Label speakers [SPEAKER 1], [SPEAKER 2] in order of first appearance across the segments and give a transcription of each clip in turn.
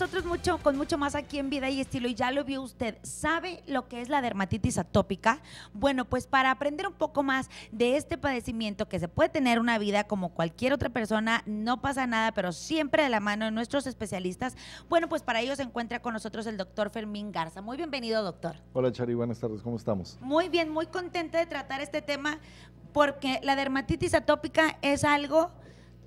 [SPEAKER 1] nosotros mucho, con mucho más aquí en Vida y Estilo y ya lo vio usted. ¿Sabe lo que es la dermatitis atópica? Bueno, pues para aprender un poco más de este padecimiento que se puede tener una vida como cualquier otra persona, no pasa nada, pero siempre de la mano de nuestros especialistas. Bueno, pues para ello se encuentra con nosotros el doctor Fermín Garza. Muy bienvenido, doctor.
[SPEAKER 2] Hola, Chari, buenas tardes, ¿cómo estamos?
[SPEAKER 1] Muy bien, muy contenta de tratar este tema porque la dermatitis atópica es algo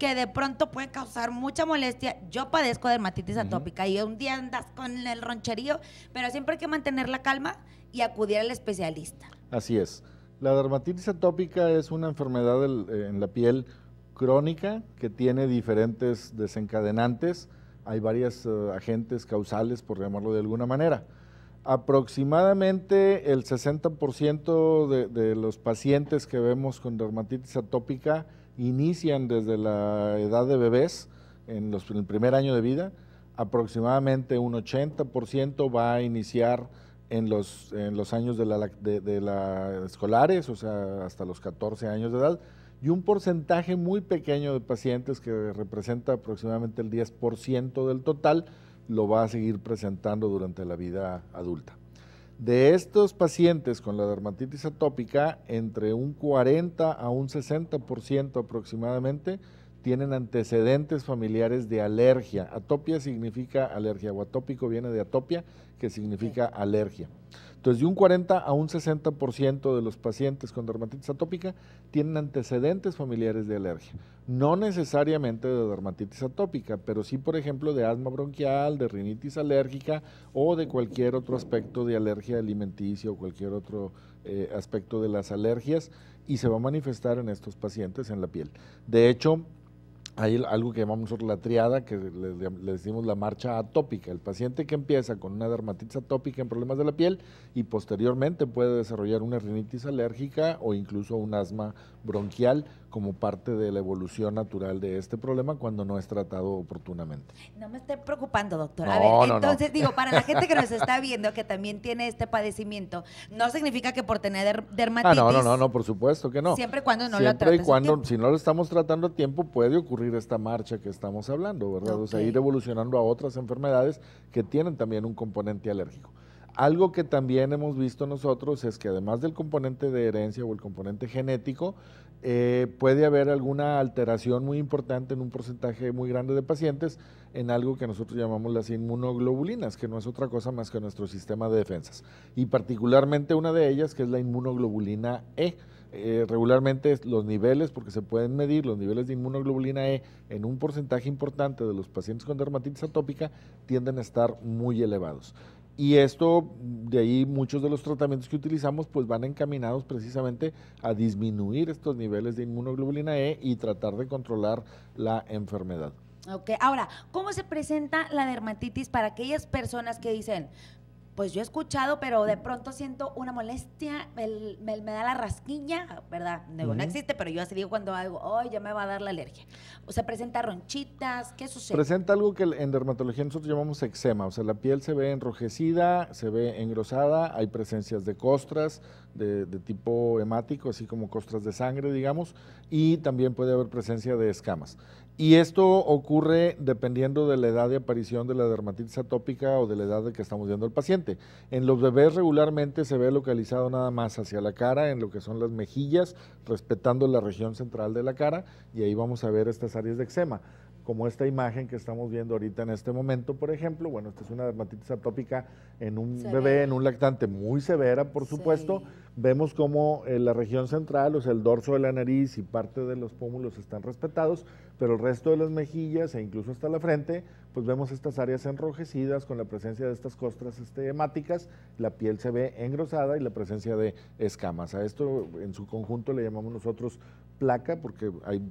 [SPEAKER 1] que de pronto puede causar mucha molestia. Yo padezco dermatitis atópica y un día andas con el roncherío, pero siempre hay que mantener la calma y acudir al especialista.
[SPEAKER 2] Así es. La dermatitis atópica es una enfermedad eh, en la piel crónica que tiene diferentes desencadenantes. Hay varios eh, agentes causales, por llamarlo de alguna manera. Aproximadamente el 60% de los pacientes que vemos con dermatitis atópica inician desde la edad de bebés, en, los, el primer año de vida, aproximadamente un 80% va a iniciar en los, en los años de la, escolares, o sea, hasta los 14 años de edad, y un porcentaje muy pequeño de pacientes que representa aproximadamente el 10% del total, lo va a seguir presentando durante la vida adulta. De estos pacientes con la dermatitis atópica, entre un 40 a un 60% aproximadamente, tienen antecedentes familiares de alergia. Atopia significa alergia, o atópico viene de atopia, que significa alergia. Entonces, de un 40 a un 60% de los pacientes con dermatitis atópica tienen antecedentes familiares de alergia. No necesariamente de dermatitis atópica, pero sí, por ejemplo, de asma bronquial, de rinitis alérgica o de cualquier otro aspecto de alergia alimenticia o cualquier otro eh, aspecto de las alergias y se va a manifestar en estos pacientes en la piel. De hecho, hay algo que llamamos la triada, que le, decimos la marcha atópica. El paciente que empieza con una dermatitis atópica en problemas de la piel y posteriormente puede desarrollar una rinitis alérgica o incluso un asma bronquial como parte de la evolución natural de este problema cuando no es tratado oportunamente.
[SPEAKER 1] No me esté preocupando, doctor. a ver, entonces digo, para la gente que nos está viendo que también tiene este padecimiento, no significa que por tener dermatitis. Ah, no, no, no,
[SPEAKER 2] por supuesto que no. Siempre cuando no lo Siempre y cuando, si no lo estamos tratando a tiempo, puede ocurrir esta marcha que estamos hablando, ¿verdad? O sea, ir evolucionando a otras enfermedades que tienen también un componente alérgico. Algo que también hemos visto nosotros es que además del componente de herencia o el componente genético, eh, puede haber alguna alteración muy importante en un porcentaje muy grande de pacientes en algo que nosotros llamamos las inmunoglobulinas, que no es otra cosa más que nuestro sistema de defensas. Y particularmente una de ellas que es la inmunoglobulina E eh, regularmente los niveles, porque se pueden medir los niveles de inmunoglobulina E en un porcentaje importante de los pacientes con dermatitis atópica, tienden a estar muy elevados. Y esto, de ahí muchos de los tratamientos que utilizamos, pues van encaminados precisamente a disminuir estos niveles de inmunoglobulina E y tratar de controlar la enfermedad.
[SPEAKER 1] Ok, ahora, ¿cómo se presenta la dermatitis para aquellas personas que dicen, pues yo he escuchado, pero de pronto siento una molestia, me, da la rasquilla, ¿verdad? no existe, pero yo así digo cuando hago, ¡ay, ya me va a dar la alergia. O sea, presenta ronchitas, ¿qué sucede? Presenta
[SPEAKER 2] algo que en dermatología nosotros llamamos eczema, o sea, la piel se ve enrojecida, se ve engrosada, hay presencias de costras de tipo hemático, así como costras de sangre, digamos, y también puede haber presencia de escamas. Y esto ocurre dependiendo de la edad de aparición de la dermatitis atópica o de la edad de que estamos viendo al paciente. En los bebés regularmente se ve localizado nada más hacia la cara, en lo que son las mejillas, respetando la región central de la cara, y ahí vamos a ver estas áreas de eczema como esta imagen que estamos viendo ahorita en este momento, por ejemplo. Bueno, esta es una dermatitis atópica en un bebé, en un lactante muy severa, por supuesto vemos cómo eh, la región central, o sea, el dorso de la nariz y parte de los pómulos están respetados, pero el resto de las mejillas e incluso hasta la frente, pues vemos estas áreas enrojecidas con la presencia de estas costras este, hemáticas, la piel se ve engrosada y la presencia de escamas. A esto en su conjunto le llamamos nosotros placa porque hay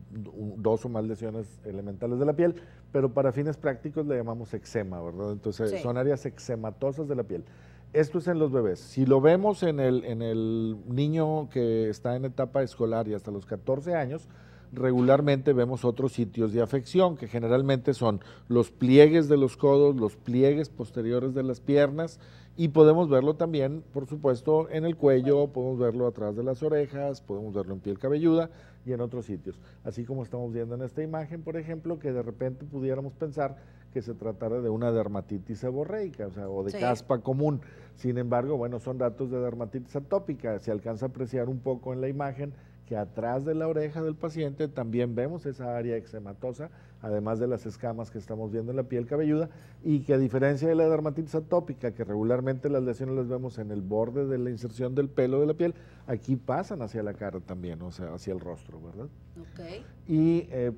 [SPEAKER 2] dos o más lesiones elementales de la piel, pero para fines prácticos le llamamos eczema, ¿verdad? Entonces son áreas eczematosas de la piel esto es en los bebés. Si lo vemos en el, en el niño que está en etapa escolar y hasta los 14 años, regularmente vemos otros sitios de afección, que generalmente son los pliegues de los codos, los pliegues posteriores de las piernas, y podemos verlo también, por supuesto, en el cuello, podemos verlo atrás de las orejas, podemos verlo en piel cabelluda y en otros sitios. Así como estamos viendo en esta imagen, por ejemplo, que de repente pudiéramos pensar que se tratara de una dermatitis aborreica, o sea, o de caspa común. Sin embargo, bueno, son datos de dermatitis atópica, se alcanza a apreciar un poco en la imagen que atrás de la oreja del paciente también vemos esa área eczematosa, además de las escamas que estamos viendo en la piel cabelluda, y que a diferencia de la dermatitis atópica, que regularmente las lesiones las vemos en el borde de la inserción del pelo de la piel, aquí pasan hacia la cara también, o sea, hacia el rostro, ¿verdad? Ok. Y eh,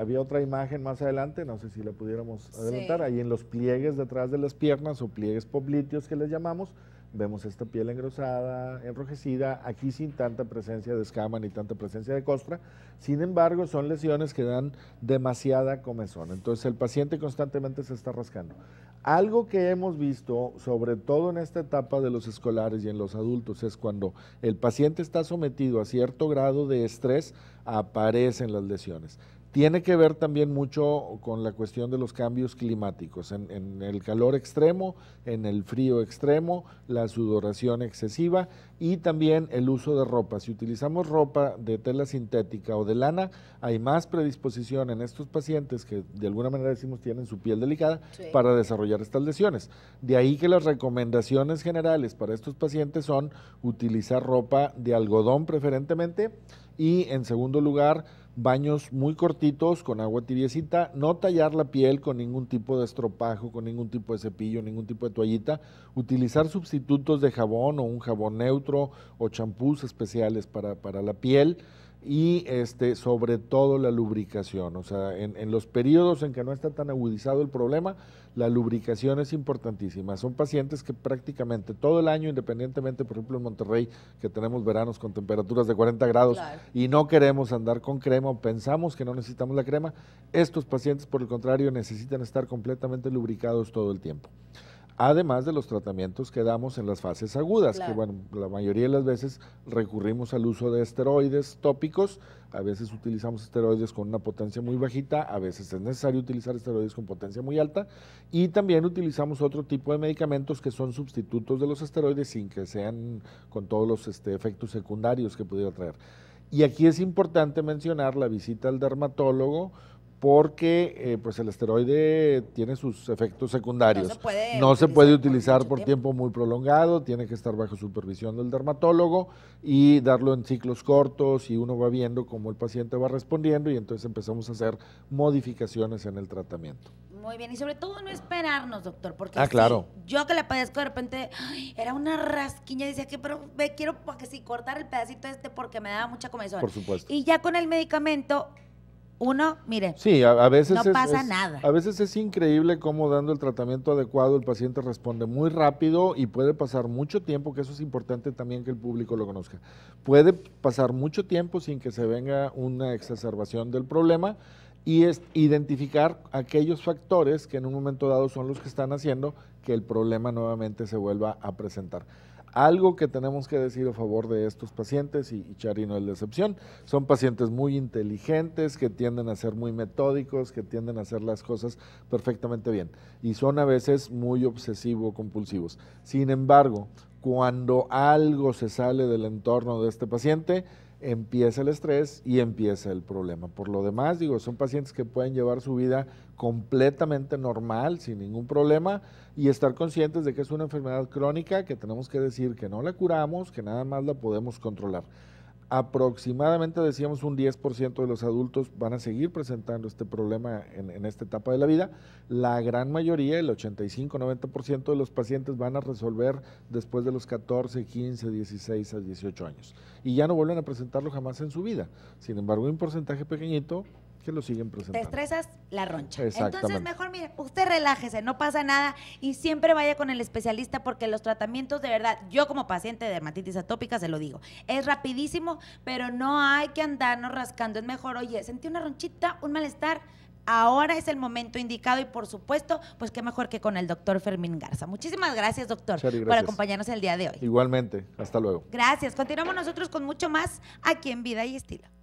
[SPEAKER 2] había otra imagen más adelante, no sé si la pudiéramos adelantar, ahí en los pliegues detrás de las piernas o pliegues poblíteos que les llamamos, vemos esta piel engrosada, enrojecida, aquí sin tanta presencia de escama ni tanta presencia de costra. Sin embargo, son lesiones que dan demasiada comezón. Entonces, el paciente constantemente se está rascando. Algo que hemos visto, sobre todo en esta etapa de los escolares y en los adultos, es cuando el paciente está sometido a cierto grado de estrés, aparecen las lesiones tiene que ver también mucho con la cuestión de los cambios climáticos, en, el calor extremo, en el frío extremo, la sudoración excesiva y también el uso de ropa. Si utilizamos ropa de tela sintética o de lana, hay más predisposición en estos pacientes que de alguna manera decimos tienen su piel delicada para desarrollar estas lesiones. De ahí que las recomendaciones generales para estos pacientes son utilizar ropa de algodón preferentemente y en segundo lugar, baños muy cortitos con agua tibiecita, no tallar la piel con ningún tipo de estropajo, con ningún tipo de cepillo, ningún tipo de toallita, utilizar sustitutos de jabón o un jabón neutro o champús especiales para, para la piel y este, sobre todo la lubricación. O sea, en, los periodos en que no está tan agudizado el problema, la lubricación es importantísima. Son pacientes que prácticamente todo el año, independientemente, por ejemplo, en Monterrey, que tenemos veranos con temperaturas de 40 grados y no queremos andar con crema o pensamos que no necesitamos la crema, estos pacientes, por el contrario, necesitan estar completamente lubricados todo el tiempo. Además de los tratamientos que damos en las fases agudas, que bueno, la mayoría de las veces recurrimos al uso de esteroides tópicos, a veces utilizamos esteroides con una potencia muy bajita, a veces es necesario utilizar esteroides con potencia muy alta y también utilizamos otro tipo de medicamentos que son sustitutos de los esteroides sin que sean con todos los este, efectos secundarios que pudiera traer. Y aquí es importante mencionar la visita al dermatólogo porque eh, pues el esteroide tiene sus efectos secundarios. No se puede, utilizar por, tiempo. muy prolongado, tiene que estar bajo supervisión del dermatólogo y darlo en ciclos cortos y uno va viendo cómo el paciente va respondiendo y entonces empezamos a hacer modificaciones en el tratamiento.
[SPEAKER 1] Muy bien, y sobre todo no esperarnos, doctor, porque ah, yo que la padezco de repente, era una rasquiña, decía que, pero quiero, porque si cortar el pedacito este porque me daba mucha comezón. Por supuesto. Y ya con el medicamento uno, mire, sí,
[SPEAKER 2] a, veces no pasa nada. A veces es increíble cómo dando el tratamiento adecuado el paciente responde muy rápido y puede pasar mucho tiempo, que eso es importante también que el público lo conozca. Puede pasar mucho tiempo sin que se venga una exacerbación del problema y es identificar aquellos factores que en un momento dado son los que están haciendo que el problema nuevamente se vuelva a presentar algo que tenemos que decir a favor de estos pacientes, y, Charino es la excepción, son pacientes muy inteligentes, que tienden a ser muy metódicos, que tienden a hacer las cosas perfectamente bien, y son a veces muy obsesivo-compulsivos. Sin embargo, cuando algo se sale del entorno de este paciente, empieza el estrés y empieza el problema. Por lo demás, digo, son pacientes que pueden llevar su vida completamente normal, sin ningún problema, y estar conscientes de que es una enfermedad crónica, que tenemos que decir que no la curamos, que nada más la podemos controlar aproximadamente decíamos un 10% de los adultos van a seguir presentando este problema en, esta etapa de la vida. La gran mayoría, el 85-90% de los pacientes van a resolver después de los 14, 15, 16 a 18 años. Y ya no vuelven a presentarlo jamás en su vida. Sin embargo, un porcentaje pequeñito que lo siguen presentando. Te
[SPEAKER 1] estresas la roncha. Entonces, mejor mire, usted relájese, no pasa nada y siempre vaya con el especialista porque los tratamientos de verdad, yo como paciente de dermatitis atópica se lo digo, es rapidísimo, pero no hay que andarnos rascando, es mejor, oye, sentí una ronchita, un malestar, ahora es el momento indicado y por supuesto, pues qué mejor que con el doctor Fermín Garza. Muchísimas gracias, doctor, por acompañarnos el día de hoy.
[SPEAKER 2] Igualmente, hasta luego.
[SPEAKER 1] Gracias, continuamos nosotros con mucho más aquí en Vida y Estilo.